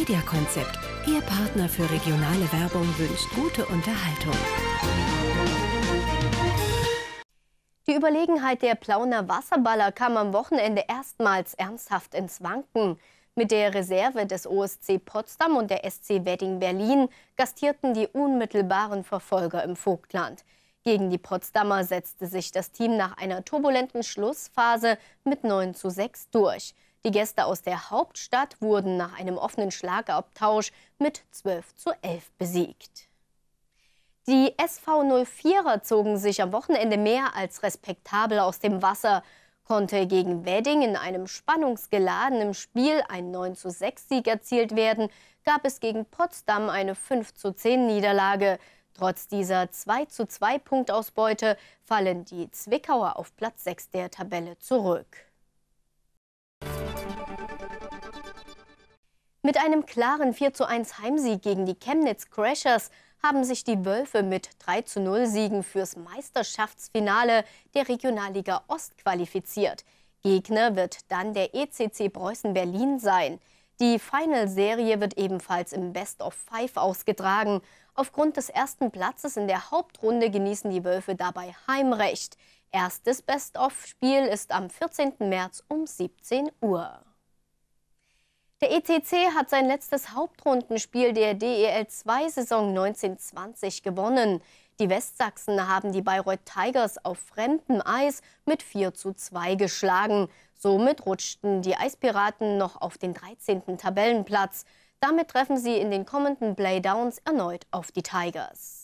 Media Konzept, Ihr Partner für regionale Werbung, wünscht gute Unterhaltung. Die Überlegenheit der Plauner Wasserballer kam am Wochenende erstmals ernsthaft ins Wanken. Mit der Reserve des OSC Potsdam und der SC Wedding Berlin gastierten die unmittelbaren Verfolger im Vogtland. Gegen die Potsdamer setzte sich das Team nach einer turbulenten Schlussphase mit 9 zu 6 durch. Die Gäste aus der Hauptstadt wurden nach einem offenen Schlagabtausch mit 12 zu 11 besiegt. Die SV04er zogen sich am Wochenende mehr als respektabel aus dem Wasser, konnte gegen Wedding in einem spannungsgeladenen Spiel ein 9 zu 6 Sieg erzielt werden, gab es gegen Potsdam eine 5 zu 10 Niederlage. Trotz dieser 2 zu 2 Punktausbeute fallen die Zwickauer auf Platz 6 der Tabelle zurück. Mit einem klaren 4 zu 1 Heimsieg gegen die Chemnitz Crashers haben sich die Wölfe mit 3 zu 0 Siegen fürs Meisterschaftsfinale der Regionalliga Ost qualifiziert. Gegner wird dann der ECC Preußen Berlin sein. Die Final-Serie wird ebenfalls im Best of Five ausgetragen. Aufgrund des ersten Platzes in der Hauptrunde genießen die Wölfe dabei Heimrecht. Erstes Best-of-Spiel ist am 14. März um 17 Uhr. Der ECC hat sein letztes Hauptrundenspiel der DEL2-Saison 1920 gewonnen. Die Westsachsen haben die Bayreuth Tigers auf fremdem Eis mit 4 zu 2 geschlagen. Somit rutschten die Eispiraten noch auf den 13. Tabellenplatz. Damit treffen sie in den kommenden Playdowns erneut auf die Tigers.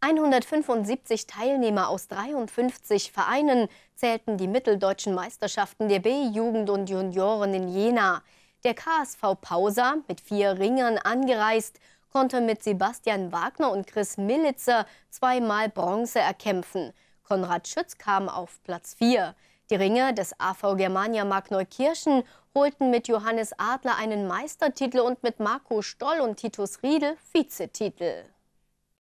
175 Teilnehmer aus 53 Vereinen zählten die mitteldeutschen Meisterschaften der B-Jugend und Junioren in Jena. Der KSV Pausa, mit vier Ringern angereist, konnte mit Sebastian Wagner und Chris Militzer zweimal Bronze erkämpfen. Konrad Schütz kam auf Platz 4. Die Ringer des AV Germania Mark Neukirchen holten mit Johannes Adler einen Meistertitel und mit Marco Stoll und Titus Riedel Vizetitel.